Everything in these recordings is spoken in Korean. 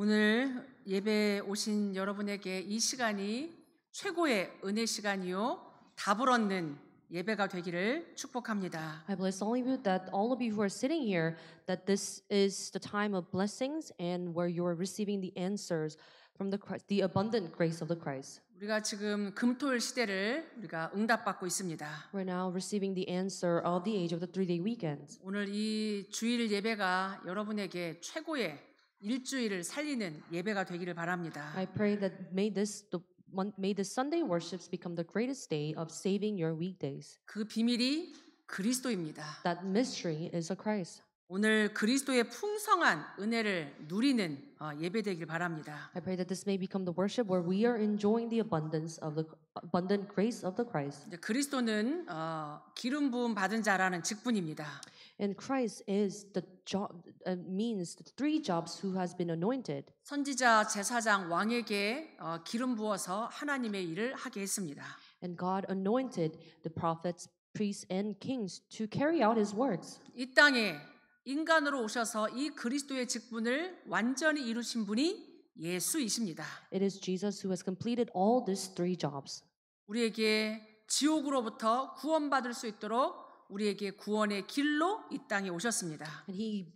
오늘 예배에 오신 여러분에게 이 시간이 최고의 은혜 시간이요 답을 얻는 예배가 되기를 축복합니다. I bless all of you that all of you who are sitting here that this is the time of blessings and where you are receiving the answers from the Christ, the abundant grace of the Christ. 우리가 지금 금토일 시대를 우리가 응답받고 있습니다. We're now receiving the answer of the age of the three-day weekend. 오늘 이 주일 예배가 여러분에게 최고의 일주일을 살리는 예배가 되기를 바랍니다. I pray that may this the May the Sunday worships become the greatest day of saving your weekdays. 그 비밀이 그리스도입니다. That mystery is a Christ. 오늘 그리스도의 풍성한 은혜를 누리는 예배되길 바랍니다. I pray that this may become the worship where we are enjoying the abundance of the abundant grace of the Christ. 이제 그리스도는 어, 기름 부음 받은 자라는 직분입니다. And Christ is the job uh, means the three jobs who has been anointed. 선지자 제사장 왕에게 어, 기름 부어서 하나님의 일을 하게 했습니다. And God anointed the prophets, priests, and kings to carry out His works. 이 땅에 인간으로 오셔서 이 그리스도의 직분을 완전히 이루신 분이 예수이십니다. It is Jesus who has completed all these three jobs. 우리에게 지옥으로부터 구원받을 수 있도록 우리에게 구원의 길로 이 땅에 오셨습니다. And he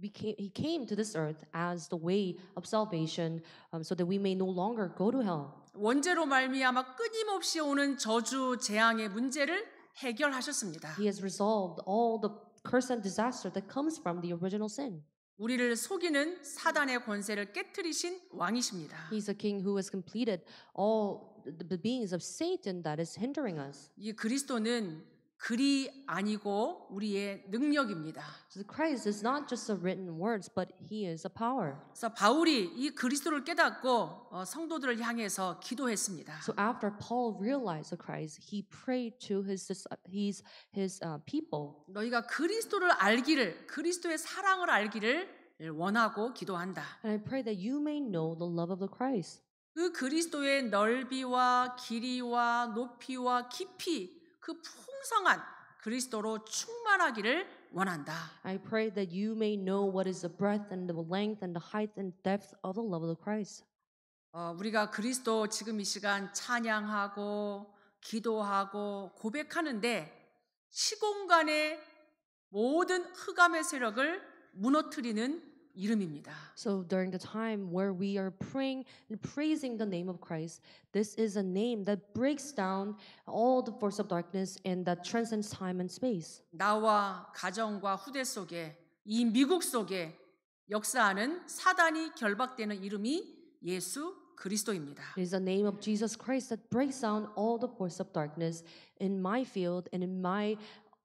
became he came to this earth as the way of salvation, um, so that we may no longer go to hell. 원죄로 말미암아 끊임없이 오는 저주 재앙의 문제를 해결하셨습니다. He has resolved all the curse and disaster that comes from the original sin. 우리를 속이는 사단의 권세를 깨뜨리신 왕이십니다. He's a king who has completed all the beings of Satan that is hindering us. 이 그리스도는 글이 아니고 우리의 능력입니다. So Christ is not just a written words, but he is a power. 그래서 바울이 이 그리스도를 깨닫고 어, 성도들을 향해서 기도했습니다. So after Paul realized Christ, he prayed to his his his uh, people. 너희가 그리스도를 알기를 그리스도의 사랑을 알기를 원하고 기도한다. And I pray that you may know the love of the Christ. 그 그리스도의 넓이와 길이와 높이와 깊이 그 풍성한 그리스도로 충만하기를 원한다. I pray that you may know what is the breadth and the length and the height and depth of the love of Christ. 어, 우리가 그리스도 지금 이 시간 찬양하고 기도하고 고백하는데 시공간의 모든 흑암의 세력을 무너뜨리는 이름입니다. So during the time where we are praying and praising the name of Christ, this is a name that breaks down all the force of darkness and that transcends time and space. 나와 가정과 후대 속에 이 미국 속에 역사하는 사단이 결박되는 이름이 예수 그리스도입니다. It is the name of Jesus Christ that breaks down all the force of darkness in my field and in my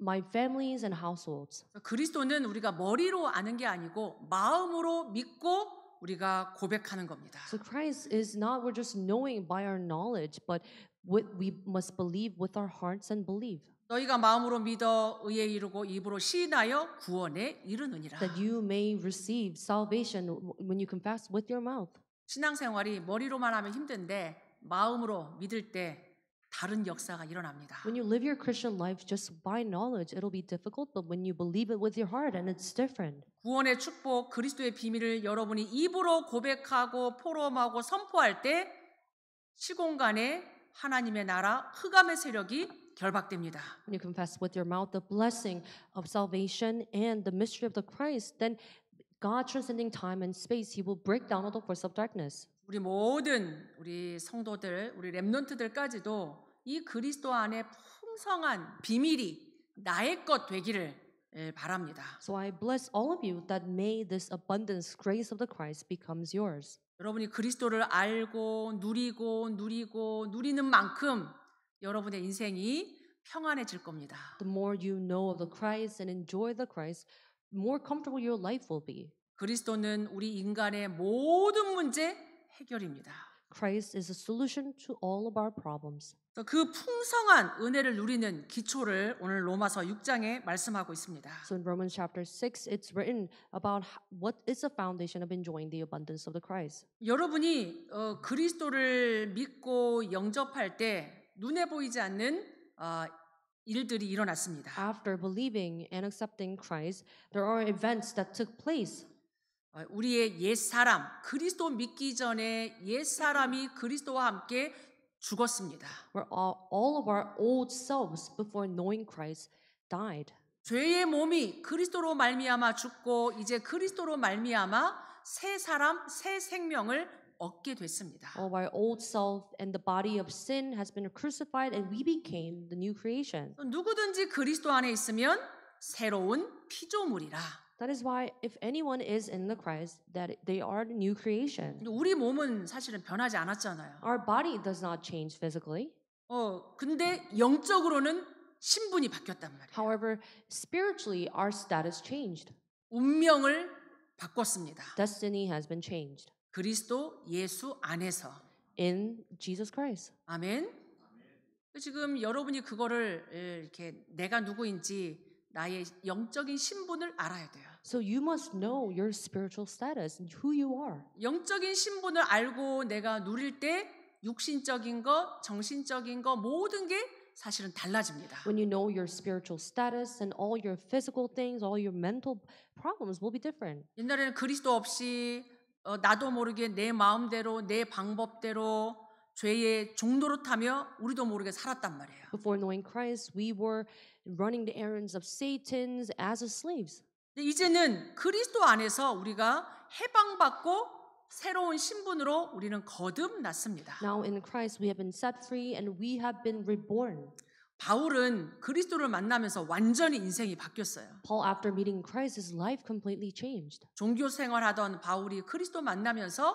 my families and households. 그리스도는 우리가 머리로 아는 게 아니고 마음으로 믿고 우리가 고백하는 겁니다. So Christ is not we're just knowing by our knowledge, but what we must believe with our hearts and believe. 너희가 마음으로 믿어 의에 이르고 입으로 시인하여 구원에 이르느니라. That you may receive salvation when you confess with your mouth. 신앙생활이 머리로만 하면 힘든데 마음으로 믿을 때 다른 역사가 일어납니다. When you live your Christian life just by knowledge, it'll be difficult, but when you believe it with your heart, and it's different. 구원의 축복, 그리스도의 비밀을 여러분이 입으로 고백하고 포럼하고 선포할 때 시공간에 하나님의 나라 흑암의 세력이 결박됩니다. When you confess with your mouth the blessing of salvation and the mystery of the Christ, then God transcending time and space, He will break down all the force of darkness. 우리 모든 우리 성도들, 우리 랩런트들까지도 이 그리스도 안에 풍성한 비밀이 나의 것 되기를 바랍니다. So I bless all of you that may this abundance grace of the Christ becomes yours. 여러분이 그리스도를 알고 누리고 누리고 누리는 만큼 여러분의 인생이 평안해질 겁니다. The more you know of the Christ and enjoy the Christ, more comfortable your life will be. 그리스도는 우리 인간의 모든 문제 해결입니다. Christ is a solution to all of our problems. 그 풍성한 은혜를 누리는 기초를 오늘 로마서 6장에 말씀하고 있습니다. So in Romans chapter 6 it's written about what is the foundation of enjoying the abundance of the Christ. 여러분이 어, 그리스도를 믿고 영접할 때 눈에 보이지 않는 어, 일들이 일어났습니다. After believing and accepting Christ, there are events that took place. 우리의 옛사람, 그리스도 믿기 전에 옛사람이 그리스도와 함께 죽었습니다. Where all, all of our old selves before knowing Christ died. 죄의 몸이 그리스도로 말미암아 죽고 이제 그리스도로 말미암아 새 사람, 새 생명을 얻게 됐습니다. All our old self and the body of sin has been crucified and we became the new creation. 누구든지 그리스도 안에 있으면 새로운 피조물이라. That is why if anyone is in the Christ, that they are new creation. 우리 몸은 사실은 변하지 않았잖아요. Our body does not change physically. 어, 근데 영적으로는 신분이 바뀌었단 말이에요. However, spiritually our status changed. 운명을 바꿨습니다. Destiny has been changed. 그리스도 예수 안에서. In Jesus Christ. 아멘. 지금 여러분이 그거를 이렇게 내가 누구인지 나의 영적인 신분을 알아야 돼요. So you must know your spiritual status and who you are. 영적인 신분을 알고 내가 누릴 때 육신적인 거, 정신적인 거 모든 게 사실은 달라집니다. When you know your spiritual status and all your physical things, all your mental problems will be different. 옛날에는 그리스도 없이 어, 나도 모르게 내 마음대로 내 방법대로 죄의 종로로 타며 우리도 모르게 살았단 말이에요. Before knowing Christ, we were running the errands of Satan's as slaves. 근데 이제는 그리스도 안에서 우리가 해방받고 새로운 신분으로 우리는 거듭났습니다. Now in Christ we have been set free and we have been reborn. 바울은 그리스도를 만나면서 완전히 인생이 바뀌었어요. Paul after meeting Christ his life completely changed. 종교 생활하던 바울이 그리스도 만나면서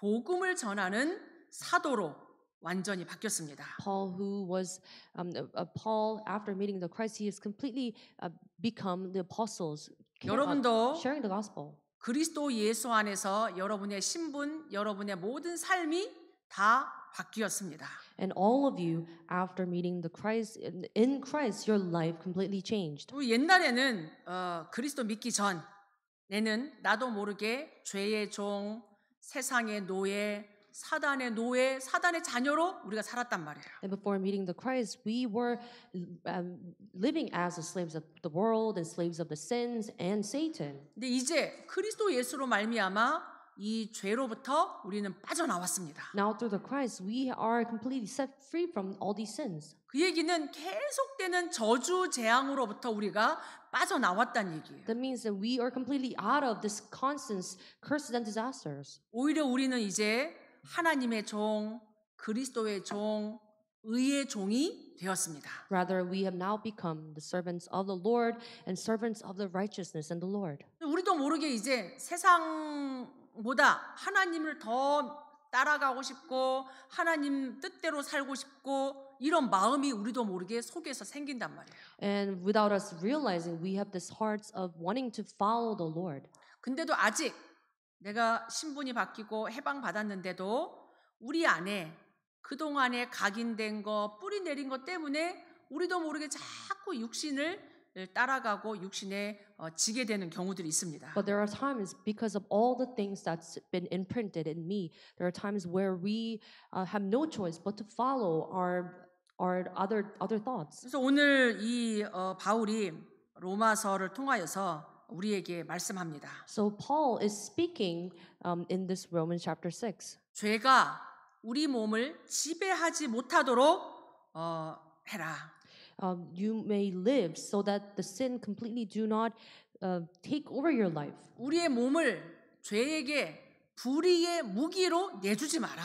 복음을 전하는 사도로 완전히 바뀌었습니다. Paul who was um, uh, Paul after meeting the Christ he has completely uh, become the apostles 여러분도 sharing the gospel. 그리스도 예수 안에서 여러분의 신분, 여러분의 모든 삶이 다 바뀌었습니다. And all of you after meeting the Christ in Christ your life completely changed. 옛날에는 어, 그리스도 믿기 전 내는 나도 모르게 죄의 종, 세상의 노예 사단의 노예, 사단의 자녀로 우리가 살았단 말이에요. And before meeting the Christ, we were um, living as the slaves of the world and slaves of the sins and Satan. 근데 이제 그리스도 예수로 말미암아 이 죄로부터 우리는 빠져나왔습니다. Now through the Christ, we are completely set free from all these sins. 그 얘기는 계속되는 저주 재앙으로부터 우리가 빠져나왔다는 얘기예요. That means that we are completely out of this constant curses and disasters. 오히려 우리는 이제 하나님의 종, 그리스도의 종, 의의 종이 되었습니다. Rather we have now become the servants of the Lord and servants of the righteousness and the Lord. 우리도 모르게 이제 세상보다 하나님을 더 따라가고 싶고 하나님 뜻대로 살고 싶고 이런 마음이 우리도 모르게 속에서 생긴단 말이에요. And without us realizing, we have this hearts of wanting to follow the Lord. 근데도 아직 내가 신분이 바뀌고 해방받았는데도 우리 안에 그동안에 각인된 거, 뿌리 내린 것 때문에 우리도 모르게 자꾸 육신을 따라가고 육신에 지게 되는 경우들이 있습니다. But there are times because of all the things that's been imprinted in me, there are times where we uh, have no choice but to follow our our other other thoughts. 그래서 오늘 이 어, 바울이 로마서를 통하여서 우리에게 말씀합니다. So Paul is speaking um, in this Romans chapter 6. 죄가 우리 몸을 지배하지 못하도록 어, 해라. Um, you may live so that the sin completely do not uh, take over your life. 우리의 몸을 죄에게 불의의 무기로 내주지 마라.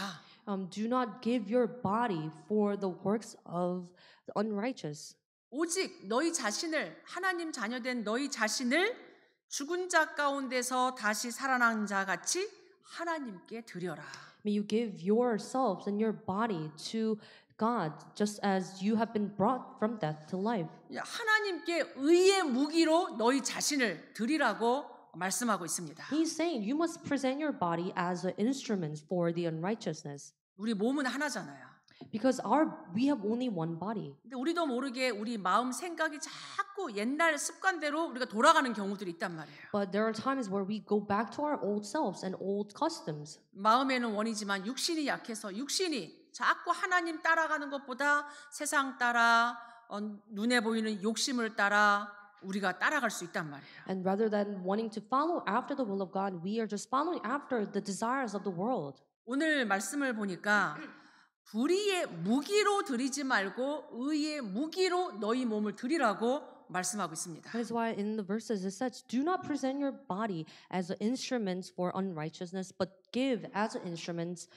Um, do not give your body for the works of the unrighteous. 오직 너희 자신을 하나님 자녀된 너희 자신을 죽은 자 가운데서 다시 살아난 자 같이 하나님께 드려라. May you give yourselves and your body to God just as you have been brought from death to life. 하나님께 의의 무기로 너희 자신을 드리라고 말씀하고 있습니다. He's saying you must present your body as an instrument for the unrighteousness. 우리 몸은 하나잖아요. because our we have only one body. 근데 우리도 모르게 우리 마음 생각이 자꾸 옛날 습관대로 우리가 돌아가는 경우들이 있단 말이에요. But there are times where we go back to our old selves and old customs. 마음에는 원이지만 육신이 약해서 육신이 자꾸 하나님 따라가는 것보다 세상 따라 어, 눈에 보이는 욕심을 따라 우리가 따라갈 수 있단 말이에요. And rather than wanting to follow after the will of God, we are just following after the desires of the world. 오늘 말씀을 보니까 불의의 무기로 드리지 말고 의의 무기로 너희 몸을 드리라고 말씀하고 있습니다. That is why in the verses it says, "Do not present your body as instruments for unrighteousness, but give as instruments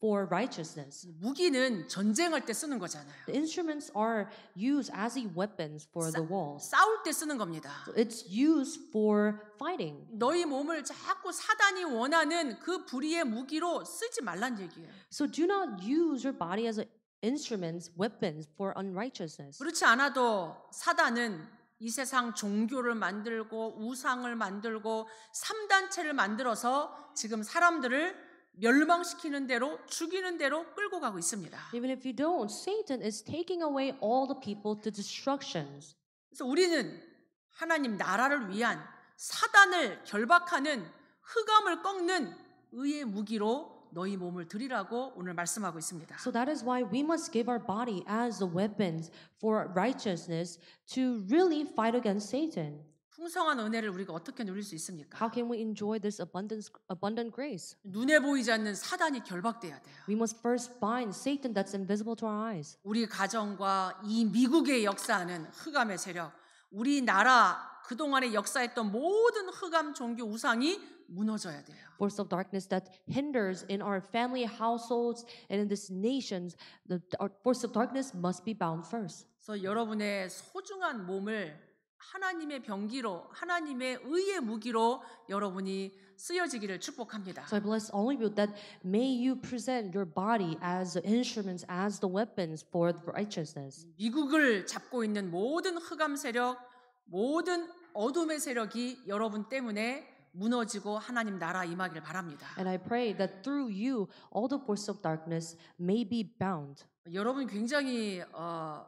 for righteousness." 무기는 전쟁할 때 쓰는 거잖아요. The instruments are used as weapons for the war. 싸울 때 쓰는 겁니다. So it's used for fighting. 너희 몸을 자꾸 사단이 원하는 그 불의의 무기로 쓰지 말란 얘기예요. So do not use your body as an instruments, weapons for unrighteousness. 그렇지 않아도 사단은 이 세상 종교를 만들고 우상을 만들고 삼단체를 만들어서 지금 사람들을 멸망시키는 대로 죽이는 대로 끌고 가고 있습니다. Even if you don't, Satan is taking away all the people to destructions. 그래서 우리는 하나님 나라를 위한 사단을 결박하는 흑암을 꺾는 의의 무기로 너희 몸을 드리라고 오늘 말씀하고 있습니다. So that is why we must give our body as the weapons for righteousness to really fight against Satan. 풍성한 은혜를 우리가 어떻게 누릴 수 있습니까? How can we enjoy this abundance, abundant grace? 눈에 보이지 않는 사단이 결박돼야 돼요. We must first bind Satan that's invisible to our eyes. 우리 가정과 이 미국의 역사하는 흑암의 세력, 우리 나라 그동안에 역사했던 모든 흑암 종교 우상이 무너져야 돼요. Force of darkness that hinders in our family, households, and in this nations, the force of darkness must be bound first. 그래서 여러분의 소중한 몸을 하나님의 병기로 하나님의 의의 무기로 여러분이 쓰여지기를 축복합니다. So I bless all of you that may you present your body as instruments as the weapons for righteousness. 미국을 잡고 있는 모든 흑암 세력 모든 어둠의 세력이 여러분 때문에 무너지고 하나님 나라 임하기를 바랍니다. And I pray that through you all the force of darkness may be bound. 여러분 굉장히 어,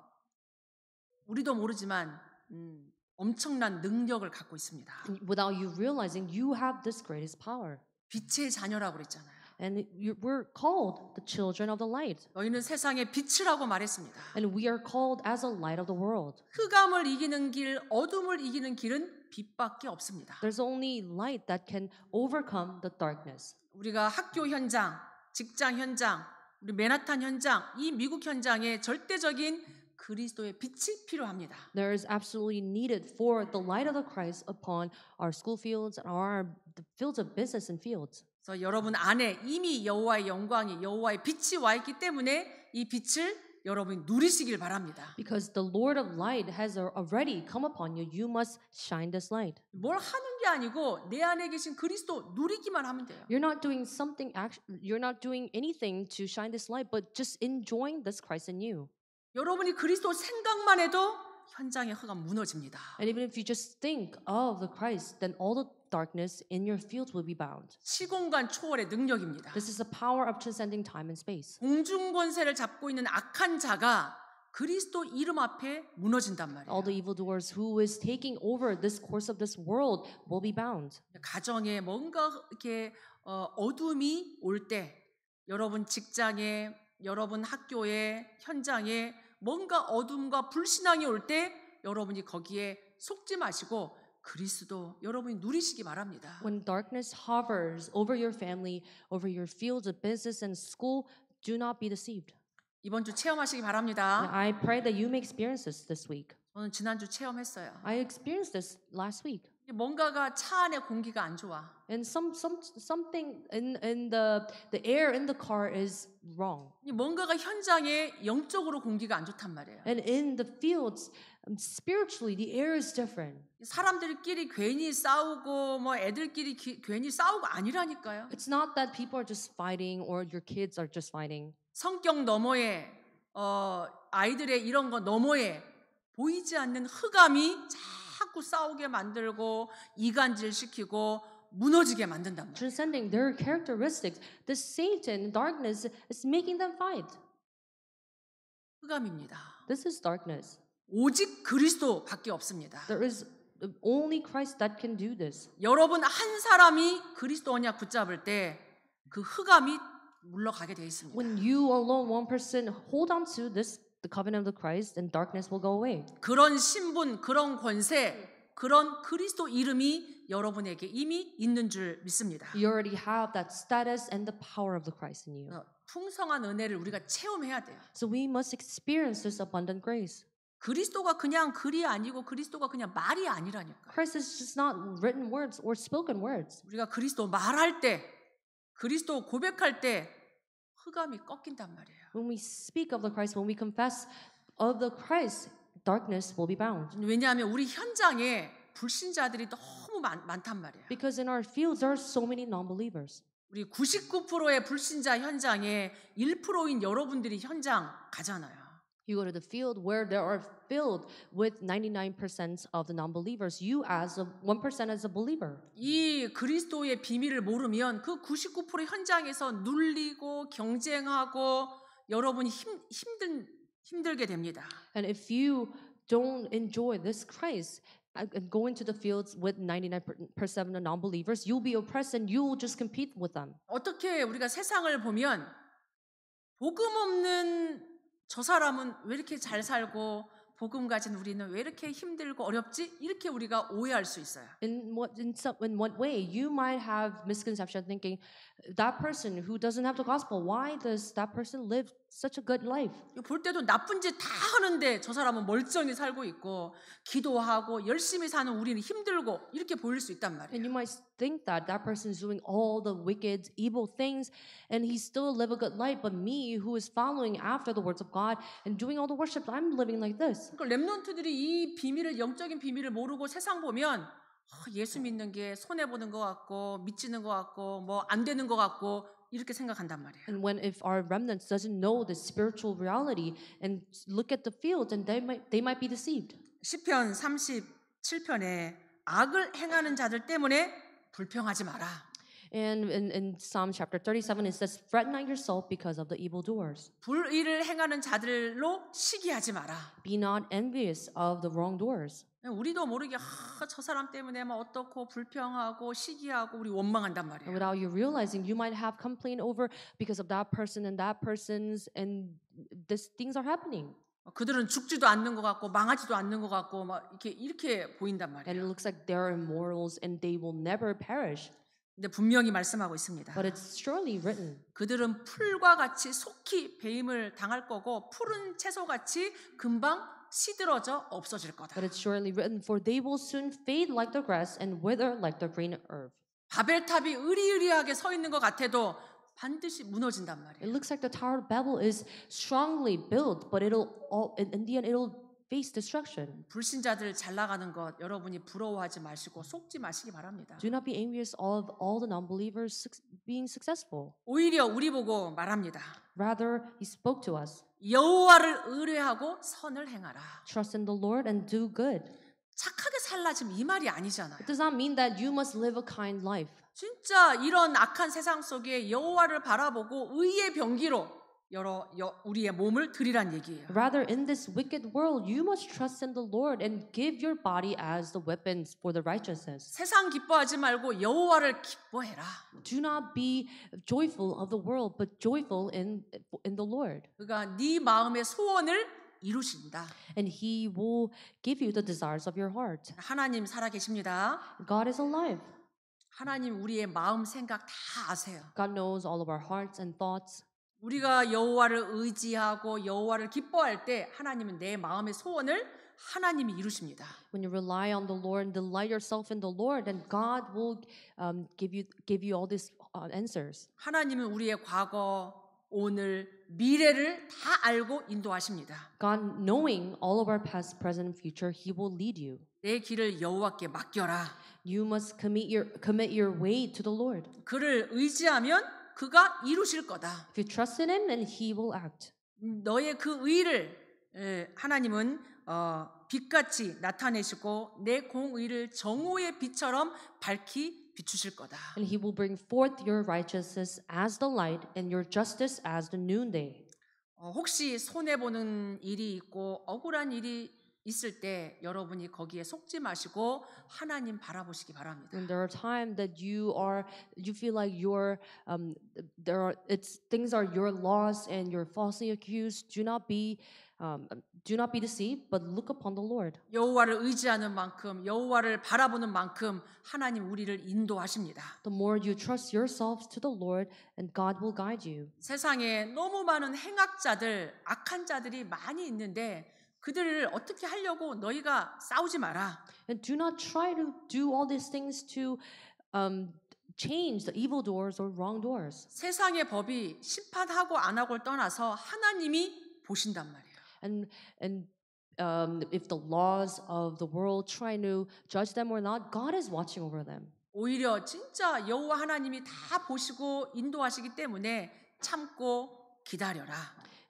우리도 모르지만 음, 엄청난 능력을 갖고 있습니다. Without you realizing, you have this greatest power. 빛의 자녀라고 그랬잖아요. And we're called the children of the light. 너희는 세상의 빛이라고 말했습니다. And we are called as a light of the world. 흑암을 이기는 길, 어둠을 이기는 길은 빛밖에 없습니다. There's only light that can overcome the darkness. 우리가 학교 현장, 직장 현장, 우리 맨하탄 현장, 이 미국 현장에 절대적인 그리스도의 빛이 필요합니다. There is absolutely needed for the light of the Christ upon our school fields and our the fields of business and fields. 그래서 여러분 안에 이미 여호와의 영광이 여호와의 빛이 와 있기 때문에 이 빛을 여러분 누리시길 바랍니다. Because the Lord of light has already come upon you. You must shine this light. 뭘 하는 게 아니고 내 안에 계신 그리스도 누리기만 하면 돼요. You're not doing something you're not doing anything to shine this light but just enjoying this Christ in you. 여러분이 그리스도 생각만 해도 현장의 허가 무너집니다. And even if you just think of the Christ then all the darkness in your fields will be bound. 시공간 초월의 능력입니다. This is the power of transcending time and space. 공중 권세를 잡고 있는 악한 자가 그리스도 이름 앞에 무너진단 말이에요. All the evildoers who is taking over this course of this world will be bound. 가정에 뭔가 이렇게 어, 어둠이 올 때 여러분 직장에 여러분 학교에 현장에 뭔가 어둠과 불신앙이 올 때 여러분이 거기에 속지 마시고 그리스도 여러분이 누리시기 바랍니다. When darkness hovers over your family, over your fields of business and school, do not be deceived. 이번 주 체험하시기 바랍니다. I pray that you may experience this this week. 저는 지난주 체험했어요. I experienced this last week. 뭔가가 차 안에 공기가 안 좋아. And some some something in in the the air in the car is wrong. 뭔가가 현장에 영적으로 공기가 안 좋단 말이에요. And in the fields spiritually the air is different. 사람들끼리 괜히 싸우고 뭐 애들끼리 기, 괜히 싸우고 아니라니까요. It's not that people are just fighting or your kids are just fighting. 성격 너머에 어 아이들의 이런 거 너머에 보이지 않는 흑암이 자 자꾸 싸우게 만들고 이간질 시키고 무너지게 만든단 말이에요. Transcending their characteristics, the Satan darkness is making them fight. 흑암입니다. This is darkness. 오직 그리스도밖에 없습니다. There is only Christ that can do this. 여러분 한 사람이 그리스도 언약 붙잡을 때 그 흑암이 물러가게 돼 있습니다. When you alone one person hold on to this the covenant of Christ, then darkness will go away. 그런 신분, 그런 권세, 그런 그리스도 이름이 여러분에게 이미 있는 줄 믿습니다. You already have that status and the power of the Christ in you. 풍성한 은혜를 우리가 체험해야 돼요. So we must experience this abundant grace. 그리스도가 그냥 글이 아니고 그리스도가 그냥 말이 아니라니까. Christ is just not written words or spoken words. 우리가 그리스도 말할 때, 그리스도 고백할 때 흑암이 꺾인단 말이에요. When we speak of the Christ, when we confess of the Christ, darkness will be bound. 왜냐하면 우리 현장에 불신자들이 너무 많, 많단 말이에요. Because in our fields there are so many non-believers. 우리 99%의 불신자 현장에 1%인 여러분들이 현장 가잖아요. You go to the field where there are filled with 99% of the non-believers. You as a 1% as a believer. 이 그리스도의 비밀을 모르면 그 percent 현장에서 눌리고 경쟁하고 여러분이 힘, 힘든 힘들게 됩니다. And if you don't enjoy this Christ, uh, and go into the fields with 99% of non-believers, you'll be oppressed and you'll just compete with them. 어떻게 우리가 세상을 보면 복음 없는 저 사람은 왜 이렇게 잘 살고 복음 가진 우리는 왜 이렇게 힘들고 어렵지? 이렇게 우리가 오해할 수 있어요. In what in some in what way you might have misconception thinking that person who doesn't have the gospel why does that person live such a good life. 볼 때도 나쁜 짓 다 하는데 저 사람은 멀쩡히 살고 있고 기도하고 열심히 사는 우리는 힘들고 이렇게 보일 수 있단 말이에요. And you might think that that person is doing all the wicked, evil things, and he still live a good life. But me, who is following after the words of God and doing all the worship, I'm living like this. 그러니까 렘넌트들이 이 비밀을 영적인 비밀을 모르고 세상 보면 예수 믿는 게 손해 보는 것 같고 미치는 것 같고 뭐안 되는 것 같고 이렇게 생각한단 말이에요. And when if our remnants doesn't know the spiritual reality and look at the field, and they might they might be deceived. 시편 37편에 악을 행하는 자들 때문에 불평하지 마라. And in, in Psalm chapter 37 it says, "Fret not yourself because of the evildoers. 불의를 행하는 자들로 시기하지 마라. Be not envious of the wrongdoers." 우리도 모르게 아, 저 사람 때문에 막 어떻고 불평하고 시기하고 우리 원망한단 말이에요. Without you realizing, you might have complained over because of that person and that person's and these things are happening. 그들은 죽지도 않는 것 같고 망하지도 않는 것 같고 막 이렇게 이렇게 보인단 말이에요. And it looks like they're immortals and they will never perish. 근데 분명히 말씀하고 있습니다. But it's surely written. 그들은 풀과 같이 속히 배임을 당할 거고 푸른 채소 같이 금방 시들어져 없어질 거다. But it's surely written, for they will soon fade like the grass and wither like the green herb. 바벨탑이 으리으리하게 서 있는 것 같아도 반드시 무너진단 말이에요. It looks like the Tower of Babel is strongly built, but it'll all in the end it'll face destruction. 불신자들 잘 나가는 것 여러분이 부러워하지 마시고 속지 마시기 바랍니다. Do not be envious of all the non-believers being successful. 오히려 우리 보고 말합니다. Rather, he spoke to us. 여호와를 의뢰하고 선을 행하라. Trust in the Lord and do good. 착하게 살라 지금 이 말이 아니잖아요. It does not mean that you must live a kind life. 진짜 이런 악한 세상 속에 여호와를 바라보고 의의 병기로 여러 여, 우리의 몸을 드리란 얘기예요. Rather in this wicked world you must trust in the Lord and give your body as the weapons for the righteousness. 세상 기뻐하지 말고 여호와를 기뻐해라. Do not be joyful of the world but joyful in in the Lord. 그가 네 마음의 소원을 이루신다. And he will give you the desires of your heart. 하나님 살아 계십니다. God is alive. 하나님 우리의 마음 생각 다 아세요. God knows all of our hearts and thoughts. 우리가 여호와를 의지하고 여호와를 기뻐할 때 하나님은 내 마음의 소원을 하나님이 이루십니다. When you rely on the Lord and delight yourself in the Lord, then God will um, give you give you all these uh, answers. 하나님은 우리의 과거, 오늘, 미래를 다 알고 인도하십니다. God knowing all of our past, present, and future, He will lead you. 내 길을 여호와께 맡겨라. You must commit your commit your way to the Lord. 그를 의지하면 그가 이루실 거다. If you trust in him, then he will act. 너의 그 의를 하나님은 어, 빛같이 나타내시고 내 공의를 정오의 빛처럼 밝히 비추실 거다. And he will bring forth your righteousness as the light and your justice as the noonday. 어, 혹시 손해 보는 일이 있고 억울한 일이 있을 때 여러분이 거기에 속지 마시고 하나님 바라보시기 바랍니다. And there are times that you are you feel like your um there are it's things are your loss and you're falsely accused. Do not be um do not be deceived, but look upon the Lord. 여호와를 의지하는 만큼 여호와를 바라보는 만큼 하나님 우리를 인도하십니다. The more you trust yourselves to the Lord, and God will guide you. 세상에 너무 많은 행악자들, 악한 자들이 많이 있는데. 그들을 어떻게 하려고 너희가 싸우지 마라. And do not try to do all these things to um, change the evil doors or wrong doors. 세상의 법이 심판하고 안 하고를 떠나서 하나님이 보신단 말이에요. And and um, if the laws of the world try to judge them or not, God is watching over them. 오히려 진짜 여호와 하나님이 다 보시고 인도하시기 때문에 참고 기다려라.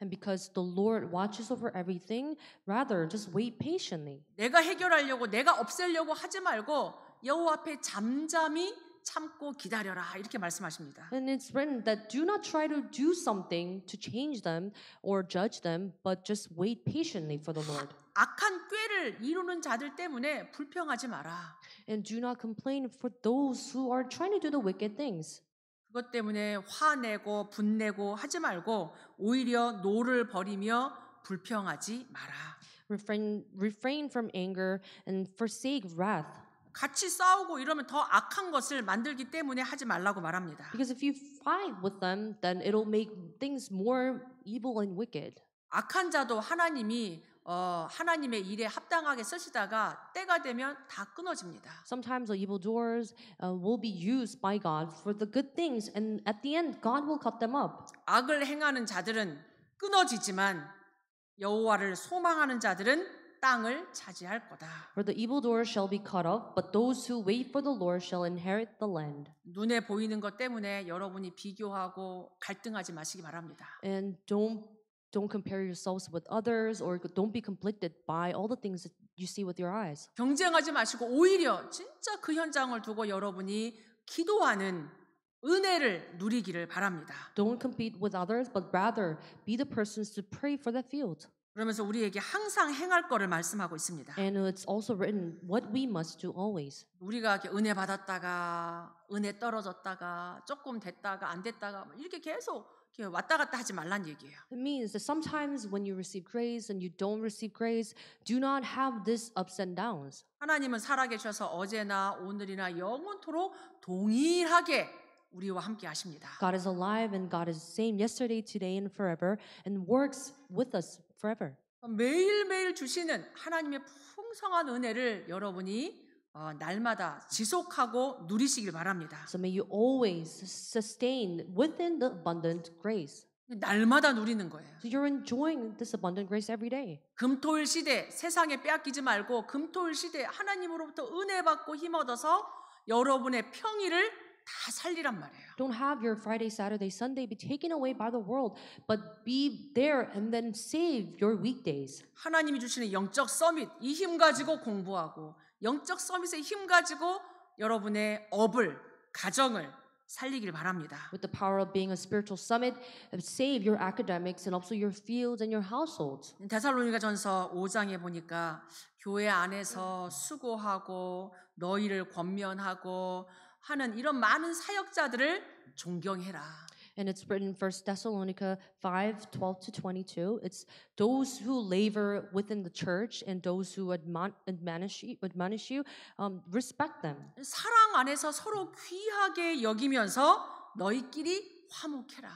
And because the Lord watches over everything, rather just wait patiently. 내가 해결하려고 내가 없애려고 하지 말고 여호와 앞에 잠잠히 참고 기다려라 이렇게 말씀하십니다. And it's written that do not try to do something to change them or judge them, but just wait patiently for the Lord. 악한 꾀를 이루는 자들 때문에 불평하지 마라. And do not complain for those who are trying to do the wicked things. 그것 때문에 화내고 분내고 하지 말고 오히려 노를 버리며 불평하지 마라. Refrain, refrain from anger and forsake wrath. 같이 싸우고 이러면 더 악한 것을 만들기 때문에 하지 말라고 말합니다. Because if you fight with them, then it'll make things more evil and wicked. 악한 자도 하나님이 어, 하나님의 일에 합당하게 쓰시다가 때가 되면 다 끊어집니다. Sometimes the evil doors uh, will be used by God for the good things, and at the end, God will cut them up. 악을 행하는 자들은 끊어지지만 여호와를 소망하는 자들은 땅을 차지할 거다. For the evil doors shall be cut off, but those who wait for the Lord shall inherit the land. 눈에 보이는 것 때문에 여러분이 비교하고 갈등하지 마시기 바랍니다. And don't don't compare yourselves with others or don't be conflicted by all the things that you see with your eyes. 경쟁하지 마시고 오히려 진짜 그 현장을 두고 여러분이 기도하는 은혜를 누리기를 바랍니다. Don't compete with others but rather be the persons to pray for that field. 그러면서 우리에게 항상 행할 거를 말씀하고 있습니다. And it's also written what we must do always. 우리가 이렇게 은혜 받았다가 은혜 떨어졌다가 조금 됐다가 안 됐다가 이렇게 계속 왔다 갔다 하지 말란 얘기예요. It means that sometimes when you receive grace and you don't receive grace, do not have this ups and downs. 하나님은 살아계셔서 어제나 오늘이나 영원토록 동일하게 우리와 함께 하십니다. God is alive and God is the same yesterday, today, and forever, and works with us forever. 매일매일 주시는 하나님의 풍성한 은혜를 여러분이 어, 날마다 지속하고 누리시길 바랍니다. So may you always sustain within the abundant grace. 날마다 누리는 거예요. So you're enjoying this abundant grace every day. 금토일 시대 세상에 빼앗기지 말고 금토일 시대 하나님으로부터 은혜 받고 힘 얻어서 여러분의 평일을 다 살리란 말이에요. Don't have your Friday, Saturday, Sunday be taken away by the world, but be there and then save your weekdays. 하나님이 주시는 영적 서밋 이 힘 가지고 공부하고 영적 서밋의 힘 가지고 여러분의 업을 가정을 살리길 바랍니다. With the power of being a spiritual summit, save your academics and also your fields and your households. 데살로니가전서 5장에 보니까 교회 안에서 수고하고 너희를 권면하고 하는 이런 많은 사역자들을 존경해라. and it's written in Thessalonica 5 12 to 22. It's those who labor within the church and those who admonish you, admonish you um, respect them. 사랑 안에서 서로 귀하게 여기면서 너희끼리 화목해라.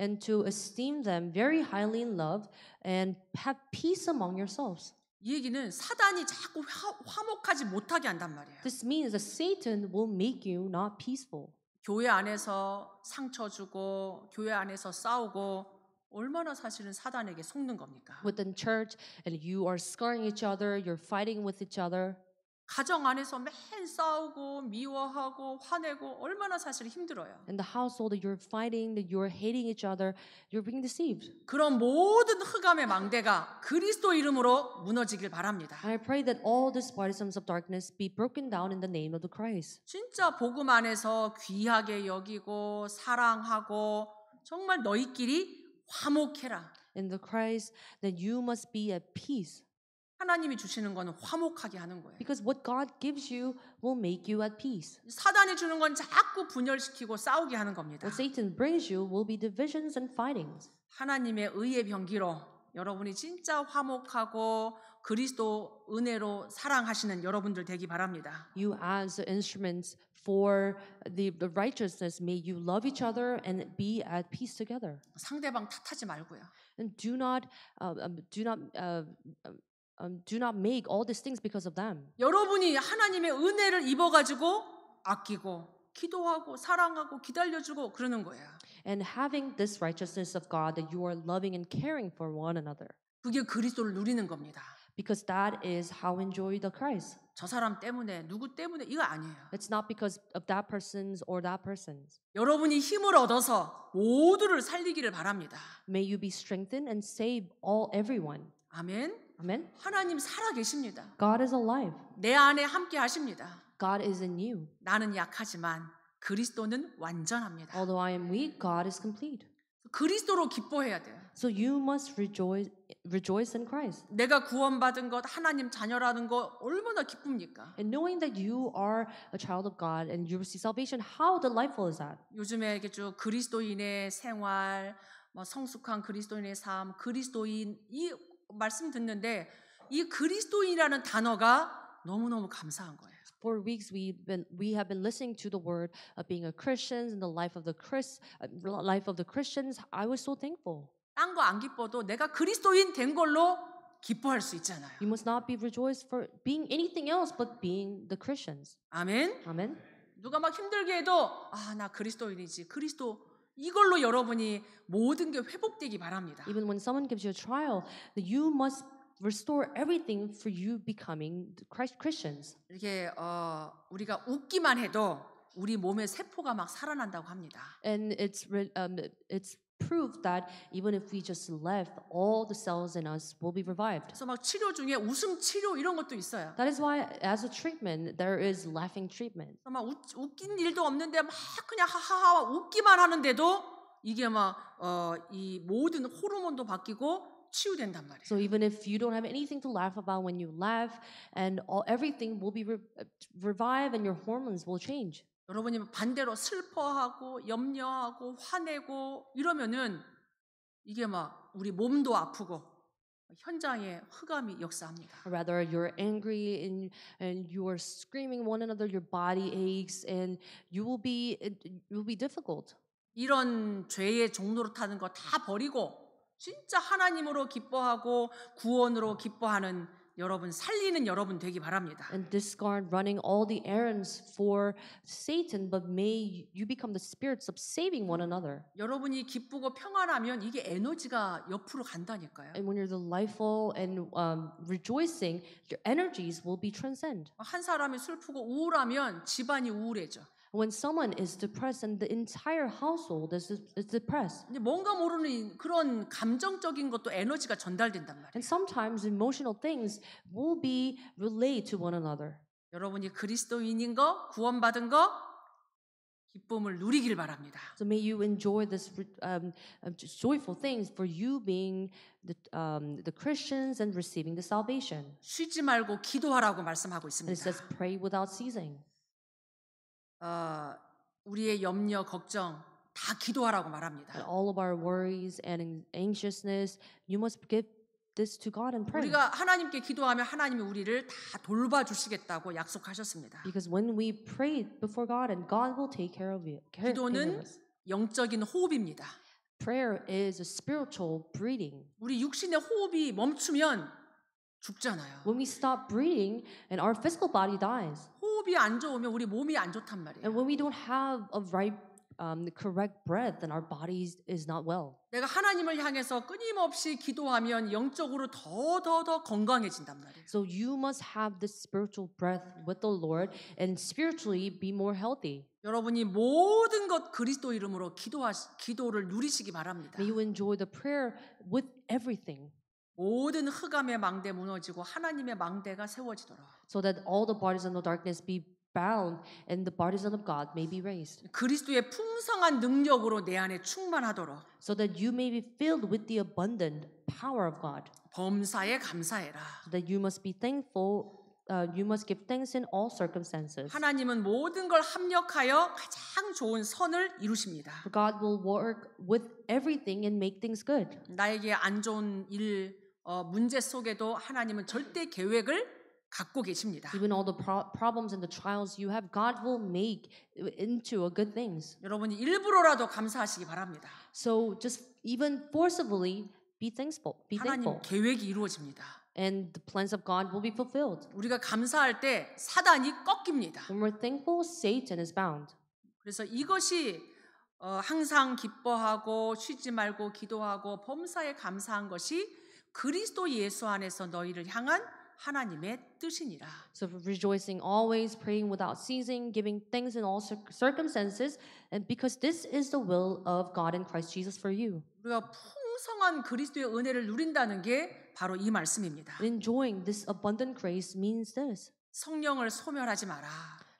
And to esteem them very highly in love and have peace among yourselves. 이 얘기는 사단이 자꾸 화, 화목하지 못하게 한단 말이에요. This means that Satan will make you not peaceful. 교회 안에서 상처 주고 교회 안에서 싸우고 얼마나 사실은 사단에게 속는 겁니까? Within church and you are scarring each other, you're fighting with each other. 가정 안에서 맨 싸우고 미워하고 화내고 얼마나 사실 힘들어요. In the household, you're fighting, you're hating each other, you're being deceived. 그런 모든 흑암의 망대가 그리스도 이름으로 무너지길 바랍니다. I pray that all these partisans of darkness be broken down in the name of the Christ. 진짜 복음 안에서 귀하게 여기고 사랑하고 정말 너희끼리 화목해라. In the Christ, that you must be at peace. 하나님이 주시는 거는 화목하게 하는 거예요. Because what God gives you will make you at peace. 사단이 주는 건 자꾸 분열시키고 싸우게 하는 겁니다. What Satan brings you will be divisions and fightings. 하나님의 의의 병기로 여러분이 진짜 화목하고 그리스도 은혜로 사랑하시는 여러분들 되기 바랍니다. You as instruments for the, the righteousness may you love each other and be at peace together. 상대방 탓하지 말고요. And do not uh, do not uh, um, do not make all these things because of them. 여러분이 하나님의 은혜를 입어가지고 아끼고 기도하고 사랑하고 기다려주고 그러는 거야. And having this righteousness of God that you are loving and caring for one another. 그게 그리스도를 누리는 겁니다. Because that is how enjoy the Christ. 저 사람 때문에 누구 때문에 이거 아니에요. It's not because of that person's or that person's. 여러분이 힘을 얻어서 모두를 살리기를 바랍니다. May you be strengthened and save all everyone. 아멘. 아멘. 하나님 살아 계십니다. God is alive. 내 안에 함께 하십니다. God is in you. 나는 약하지만 그리스도는 완전합니다. Although I am weak, God is complete. 그리스도로 기뻐해야 돼요. So you must rejoice, rejoice in Christ. 내가 구원받은 것, 하나님 자녀라는 것 얼마나 기쁩니까? And knowing that you are a child of God and you receive salvation, how delightful is that? 요즘에 이게 쭉 그리스도인의 생활, 뭐 성숙한 그리스도인의 삶, 그리스도인 이 말씀 듣는데 이 그리스도인이라는 단어가 너무너무 감사한 거예요. For weeks we've been we have been listening to the word of being a Christian and the life of the Chris life of the Christians. I was so thankful. 딴거 안 기뻐도 내가 그리스도인 된 걸로 기뻐할 수 있잖아요. You must not be rejoiced for being anything else but being the Christians. 아멘. 아멘. 누가 막 힘들게 해도 아 나 그리스도인이지 그리스도 이걸로 여러분이 모든 게 회복되기 바랍니다. Even when someone gives you a trial, you must restore everything for you becoming Christians. 이게 어, 우리가 웃기만 해도 우리 몸의 세포가 막 살아난다고 합니다. And it's um, it's proof that even if we just left, all the cells in us will be revived. 그래서 막 치료 중에 웃음 치료 이런 것도 있어요. That is why, as a treatment, there is laughing treatment. 막 웃, 웃긴 일도 없는데 막 그냥 하하하 웃기만 하는데도 이게 막어이 모든 호르몬도 바뀌고 치유된단 말이에요. So even if you don't have anything to laugh about when you laugh, and all, everything will be re, revive and your hormones will change. 여러분이 반대로 슬퍼하고 염려하고 화내고 이러면은 이게 막 우리 몸도 아프고 현장에 흑암이 역사합니다. Rather you're angry and and you are screaming one another your body aches and you will be you will be difficult. 이런 죄의 종로로 타는 거 다 버리고 진짜 하나님으로 기뻐하고 구원으로 기뻐하는 여러분 살리는 여러분 되기 바랍니다. And discard running all the errands for Satan, but may you become the spirits of saving one another. 여러분이 기쁘고 평안하면 이게 에너지가 옆으로 간다니까요. And when you're delightful and um, rejoicing, your energies will be transcend. 한 사람이 슬프고 우울하면 집안이 우울해져. When someone is depressed and the entire household is, is depressed. 뭔가 모르는 그런 감정적인 것도 에너지가 전달된단 말이에요. And sometimes emotional things will be relayed to one another. 여러분이 그리스도인인 거, 구원받은 거 기쁨을 누리길 바랍니다. So may you enjoy this um, um joyful things for you being the, um, the Christians and receiving the salvation. 쉬지 말고 기도하라고 말씀하고 있습니다. And it says pray without ceasing. 어, 우리의 염려, 걱정 다 기도하라고 말합니다. And all of our worries and anxiousness, you must give this to God and pray. 우리가 하나님께 기도하면 하나님이 우리를 다 돌봐 주시겠다고 약속하셨습니다. Because when we pray before God and God will take care of you. Care 기도는 영적인 호흡입니다. Prayer is a spiritual breathing. 우리 육신의 호흡이 멈추면 죽잖아요. When we stop breathing and our physical body dies. 호흡이 안 좋으면 우리 몸이 안 좋단 말이에요. And when we don't have a right um, the correct breath, then our body is not well. 내가 하나님을 향해서 끊임없이 기도하면 영적으로 더 더 더 건강해진단 말이에요. So you must have the spiritual breath with the Lord and spiritually be more healthy. 여러분이 모든 것 그리스도 이름으로 기도하 기도를 누리시기 바랍니다. May you enjoy the prayer with everything. 모든 흑암의 망대 무너지고 하나님의 망대가 세워지도록. So that all the bodies of darkness be bound and the bodies of God may be raised. 그리스도의 풍성한 능력으로 내 안에 충만하도록. So that you may be filled with the abundant power of God. 범사에 감사해라. So that you must be thankful uh, you must give thanks in all circumstances. 하나님은 모든 걸 합력하여 가장 좋은 선을 이루십니다. God will work with everything and make things good. 나에게 안 좋은 일 어, 문제 속에도 하나님은 절대 계획을 갖고 계십니다. Even all the pro- problems and the trials you have, God will make into a good things. 여러분이 일부러라도 감사하시기 바랍니다. So just even forcibly be thankful. Be 하나님 thankful. 계획이 이루어집니다. And the plans of God will be fulfilled. 우리가 감사할 때 사단이 꺾입니다. When we're thankful, Satan is bound. 그래서 이것이 어, 항상 기뻐하고 쉬지 말고 기도하고 범사에 감사한 것이 그리스도 예수 안에서 너희를 향한 하나님의 뜻이니라. So rejoicing always, praying without ceasing, giving thanks in all circumstances, and because this is the will of God in Christ Jesus for you. 우리가 풍성한 그리스도의 은혜를 누린다는 게 바로 이 말씀입니다. Enjoying this abundant grace means this. 성령을 소멸하지 마라.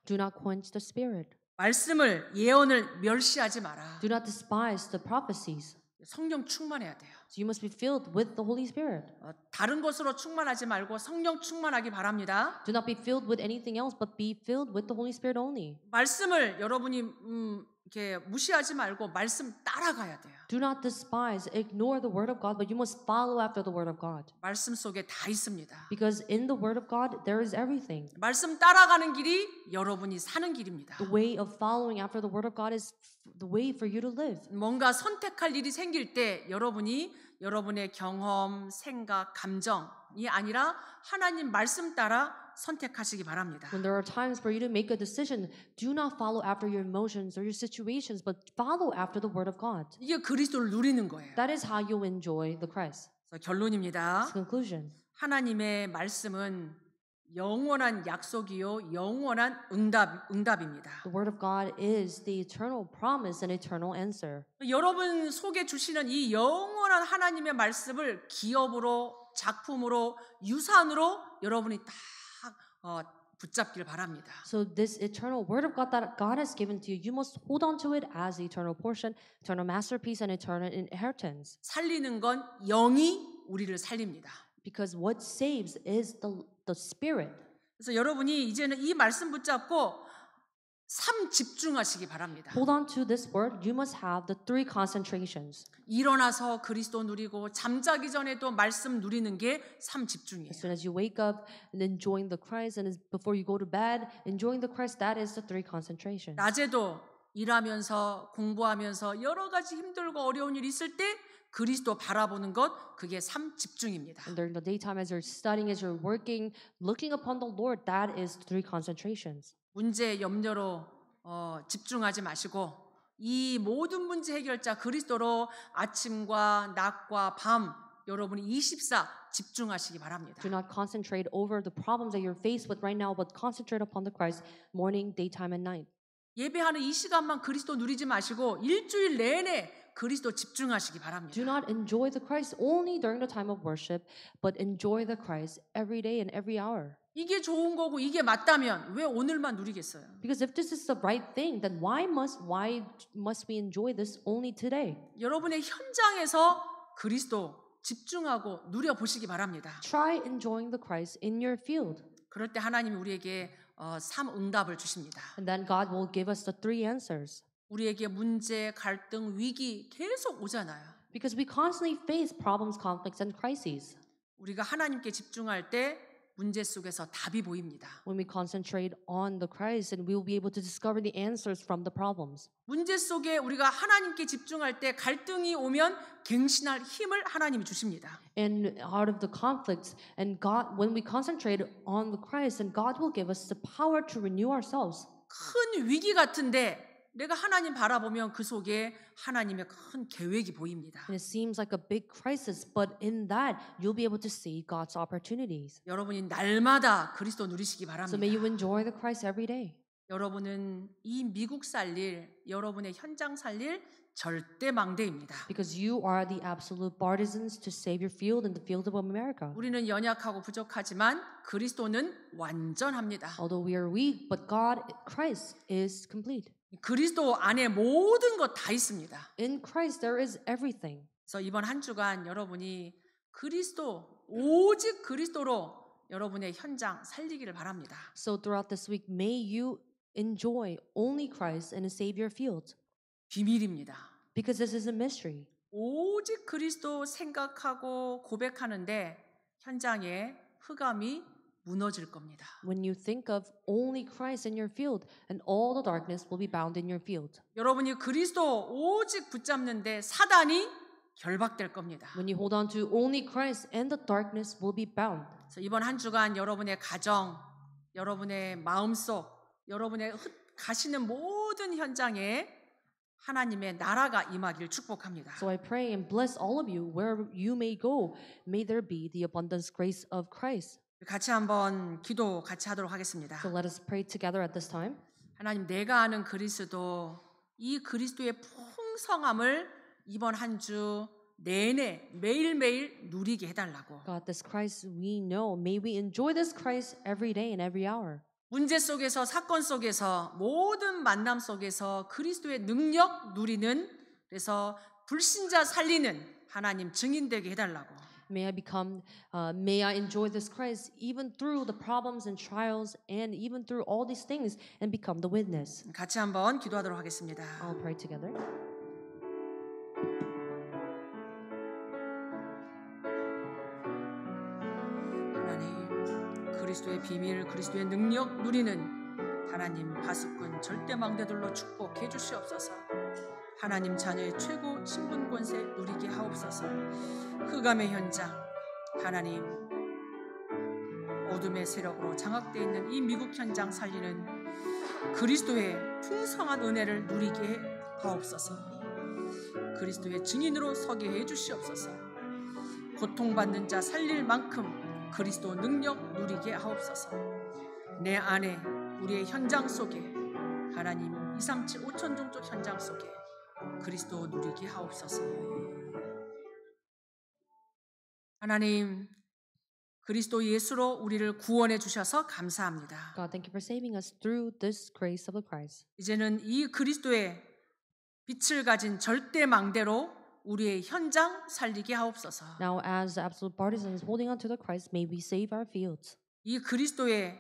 Do not quench the spirit. 말씀을 예언을 멸시하지 마라. Do not despise the prophecies. 성령 충만해야 돼요. So you must be filled with the Holy Spirit. 어, 다른 것으로 충만하지 말고 성령 충만하기 바랍니다. Do not be filled with anything else, but be filled with the Holy Spirit only. 말씀을 여러분이 음, 이렇게 무시하지 말고 말씀 따라가야 돼요. Do not despise, ignore the word of God, but you must follow after the word of God. 말씀 속에 다 있습니다. Because in the word of God there is everything. 말씀 따라가는 길이 여러분이 사는 길입니다. The way of following after the word of God is the way for you to live. 뭔가 선택할 일이 생길 때 여러분이 여러분의 경험, 생각, 감정이 아니라 하나님 말씀 따라 선택하시기 바랍니다. When there are times for you to make a decision, do not follow after your emotions or your situations, but follow after the word of God. 이게 그리스도를 누리는 거예요. That is how you enjoy the Christ. 결론입니다. Conclusion. 하나님의 말씀은 영원한 약속이요 영원한 응답 응답입니다. The word of God is the eternal promise and eternal answer. 여러분 속에 주시는 이 영원한 하나님의 말씀을 기업으로 작품으로 유산으로 여러분이 다 어, 붙잡길 바랍니다. So this eternal word of God that God has given to you, you must hold on to it as the eternal portion, eternal masterpiece, and eternal inheritance. 살리는 건 영이 우리를 살립니다. Because what saves is the the spirit. 그래서 여러분이 이제는 이 말씀 붙잡고 3 집중하시기 바랍니다. Hold on to this word. You must have the three concentrations. 일어나서 그리스도 누리고 잠자기 전에도 말씀 누리는 게3 집중이에요. As soon as you wake up and enjoying the Christ and before you go to bed enjoying the Christ that is the three concentrations. 낮에도 일하면서 공부하면서 여러 가지 힘들고 어려운 일이 있을 때 그리스도 바라보는 것 그게 3 집중입니다. And during the daytime as you're studying as you're working looking upon the Lord that is three concentrations. 문제 염려로 어, 집중하지 마시고 이 모든 문제 해결자 그리스도로 아침과 낮과 밤 여러분이 24 집중하시기 바랍니다. Do not concentrate over the problems that you're faced with right now, but concentrate upon the Christ morning, daytime, and night. 예배하는 이 시간만 그리스도 누리지 마시고 일주일 내내 그리스도 집중하시기 바랍니다. Do not enjoy the Christ only during the time of worship, but enjoy the Christ every day and every hour. 이게 좋은 거고 이게 맞다면 왜 오늘만 누리겠어요? Because if this is the right thing, then why must why must we enjoy this only today? 여러분의 현장에서 그리스도 집중하고 누려 보시기 바랍니다. Try enjoying the Christ in your field. 그럴 때 하나님이 우리에게 어, 삼 응답을 주십니다. And then God will give us the three answers. 우리에게 문제, 갈등, 위기 계속 오잖아요. Because we constantly face problems, conflicts, and crises. 우리가 하나님께 집중할 때 문제 속에서 답이 보입니다. When we concentrate on the Christ, and we will be able to discover the answers from the problems. 문제 속에 우리가 하나님께 집중할 때 갈등이 오면 갱신할 힘을 하나님이 주십니다. And out of the conflicts, and God, when we concentrate on the Christ, and God will give us the power to renew ourselves. 큰 위기 같은데 내가 하나님 바라보면 그 속에 하나님의 큰 계획이 보입니다. And it seems like a big crisis, but in that you'll be able to see God's opportunities. 여러분이 날마다 그리스도 누리시기 바랍니다. So may you enjoy the Christ every day. 여러분은 이 미국 살릴 여러분의 현장 살릴 절대 망대입니다. Because you are the absolute partisans to save your field and the field of America. 우리는 연약하고 부족하지만 그리스도는 완전합니다. Although we are weak, but God Christ is complete. 그리스도 안에 모든 것 다 있습니다. In Christ there is everything. 그래서 이번 한 주간 여러분이 그리스도 오직 그리스도로 여러분의 현장 살리기를 바랍니다. So throughout this week may you enjoy only Christ and save your field. 비밀입니다. Because this is a mystery. 오직 그리스도 생각하고 고백하는데 현장에 흑암이 무너질 겁니다. When you think of only Christ in your field, and all the darkness will be bound in your field. 여러분이 그리스도 오직 붙잡는데 사단이 결박될 겁니다. When you hold on to only Christ, and the darkness will be bound. 그래서 이번 한 주간 여러분의 가정, 여러분의 마음속, 여러분의 가시는 모든 현장에 하나님의 나라가 임하길 축복합니다. So I pray and bless all of you wherever you may go. May there be the abundance grace of Christ. 같이 한번 기도 같이 하도록 하겠습니다. So let us pray together at this time. 하나님 내가 아는 그리스도 이 그리스도의 풍성함을 이번 한 주 내내 매일매일 누리게 해 달라고. God this Christ we know may we enjoy this Christ every day and every hour. 문제 속에서 사건 속에서 모든 만남 속에서 그리스도의 능력 누리는 그래서 불신자 살리는 하나님 증인되게 해달라고. May I become, uh, may I enjoy this Christ even through the problems and trials and even through all these things and become the witness. 같이 한번 기도하도록 하겠습니다. I'll pray together. 하나님, 그리스도의 비밀, 그리스도의 능력 누리는 하나님 바스꾼 절대 망대들로 축복해 주시옵소서. 하나님 자녀의 최고 신분권세 누리게 하옵소서. 흑암의 현장 하나님 어둠의 세력으로 장악되어 있는 이 미국 현장 살리는 그리스도의 풍성한 은혜를 누리게 하옵소서. 그리스도의 증인으로 서게 해 주시옵소서. 고통받는 자 살릴 만큼 그리스도 능력 누리게 하옵소서. 내 안에 우리의 현장 속에 하나님 237 5천 종족 현장 속에 그리스도 누리게 하옵소서. 하나님 그리스도 예수로 우리를 구원해 주셔서 감사합니다. God, thank you for saving us through this grace of the prize. 이제는 이 그리스도의 빛을 가진 절대 망대로 우리의 현장 살리게 하옵소서. Now, as absolute partisans holding on to the Christ, may we save our fields. 이 그리스도의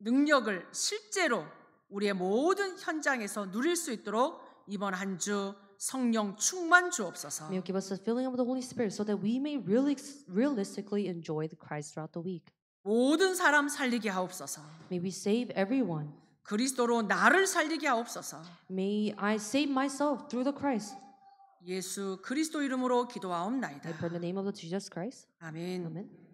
능력을 실제로 우리의 모든 현장에서 누릴 수 있도록 이번 한 주 성령 충만 주옵소서. May you give us the filling of the Holy Spirit so that we may really realistically enjoy the Christ throughout the week. 모든 사람 살리게 하옵소서. May we save everyone. 그리스도로 나를 살리게 하옵소서. May I save myself through the Christ. 예수 그리스도 이름으로 기도하옵나이다. I pray in the name of Jesus Christ. 아멘. 아멘.